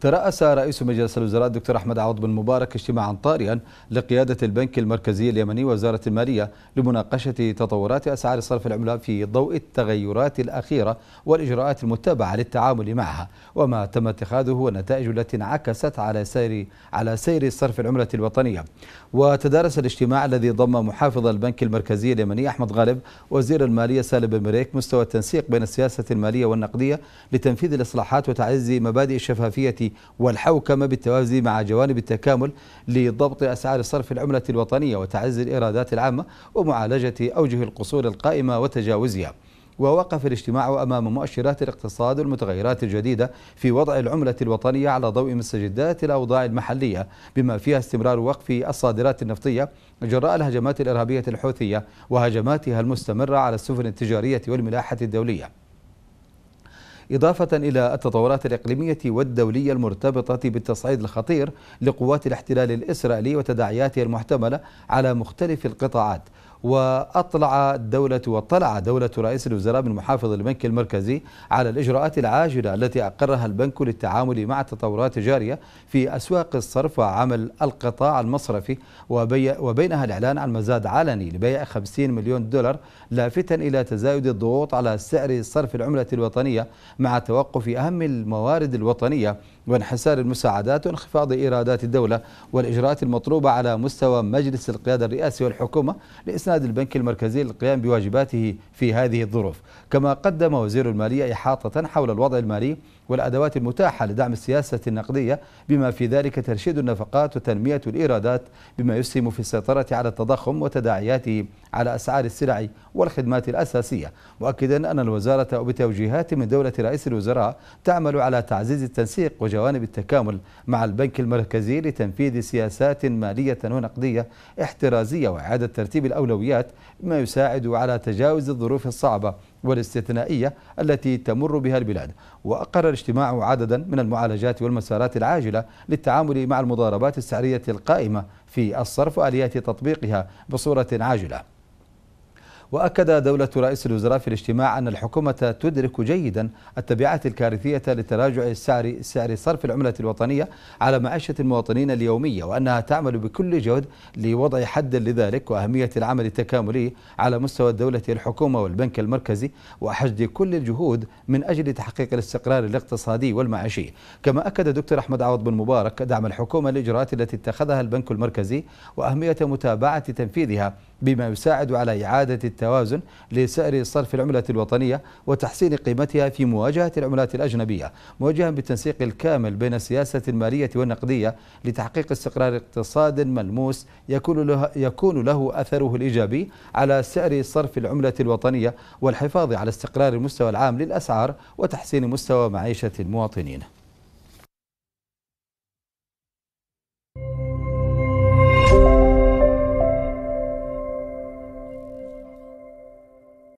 ترأس رئيس مجلس الوزراء الدكتور أحمد عوض بن مبارك اجتماعا طارئا لقيادة البنك المركزي اليمني وزارة المالية لمناقشة تطورات أسعار صرف العملة في ضوء التغيرات الأخيرة والإجراءات المتبعة للتعامل معها وما تم اتخاذه والنتائج التي انعكست على سير على سير صرف العملة الوطنية وتدارس الاجتماع الذي ضم محافظ البنك المركزي اليمني أحمد غالب وزير المالية سالم بن مريك مستوى التنسيق بين السياسة المالية والنقدية لتنفيذ الإصلاحات وتعزيز مبادئ الشفافية والحوكمة بالتوازي مع جوانب التكامل لضبط أسعار صرف العملة الوطنية وتعزي الإيرادات العامة ومعالجة أوجه القصور القائمة وتجاوزها ووقف الاجتماع أمام مؤشرات الاقتصاد والمتغيرات الجديدة في وضع العملة الوطنية على ضوء مستجدات الأوضاع المحلية بما فيها استمرار وقف الصادرات النفطية جراء الهجمات الإرهابية الحوثية وهجماتها المستمرة على السفن التجارية والملاحة الدولية إضافة إلى التطورات الإقليمية والدولية المرتبطة بالتصعيد الخطير لقوات الاحتلال الإسرائيلي وتداعياته المحتملة على مختلف القطاعات وأطلع الدولة واطلع دولة رئيس الوزراء من محافظ البنك المركزي على الإجراءات العاجلة التي أقرها البنك للتعامل مع التطورات الجارية في أسواق الصرف وعمل القطاع المصرفي وبينها الإعلان عن مزاد علني لبيع 50 مليون دولار لافتا إلى تزايد الضغوط على سعر صرف العملة الوطنية مع توقف أهم الموارد الوطنية وانحسار المساعدات وانخفاض إيرادات الدولة والإجراءات المطلوبة على مستوى مجلس القيادة الرئاسي والحكومة لإسناد البنك المركزي للقيام بواجباته في هذه الظروف كما قدم وزير المالية إحاطة حول الوضع المالي والأدوات المتاحة لدعم السياسة النقدية بما في ذلك ترشيد النفقات وتنمية الإيرادات بما يسهم في السيطرة على التضخم وتداعياته على أسعار السلع والخدمات الأساسية مؤكدا أن الوزارة وبتوجيهات من دولة رئيس الوزراء تعمل على تعزيز التنسيق وجوانب التكامل مع البنك المركزي لتنفيذ سياسات مالية ونقدية احترازية وإعادة ترتيب الأولويات بما يساعد على تجاوز الظروف الصعبة والاستثنائية التي تمر بها البلاد وأقر الاجتماع عددا من المعالجات والمسارات العاجلة للتعامل مع المضاربات السعرية القائمة في الصرف وآليات تطبيقها بصورة عاجلة وأكد دولة رئيس الوزراء في الاجتماع أن الحكومة تدرك جيدا التبعات الكارثية لتراجع سعر سعر صرف العملة الوطنية على معيشة المواطنين اليومية وأنها تعمل بكل جهد لوضع حد لذلك وأهمية العمل التكاملي على مستوى الدولة الحكومة والبنك المركزي وحشد كل الجهود من أجل تحقيق الاستقرار الاقتصادي والمعيشي كما أكد دكتور أحمد عوض بن مبارك دعم الحكومة للإجراءات التي اتخذها البنك المركزي وأهمية متابعة تنفيذها بما يساعد على إعادة التوازن لسعر صرف العملة الوطنية وتحسين قيمتها في مواجهة العملات الأجنبية موجها بالتنسيق الكامل بين السياسة المالية والنقدية لتحقيق استقرار اقتصاد ملموس يكون له, يكون له أثره الإيجابي على سعر صرف العملة الوطنية والحفاظ على استقرار المستوى العام للأسعار وتحسين مستوى معيشة المواطنين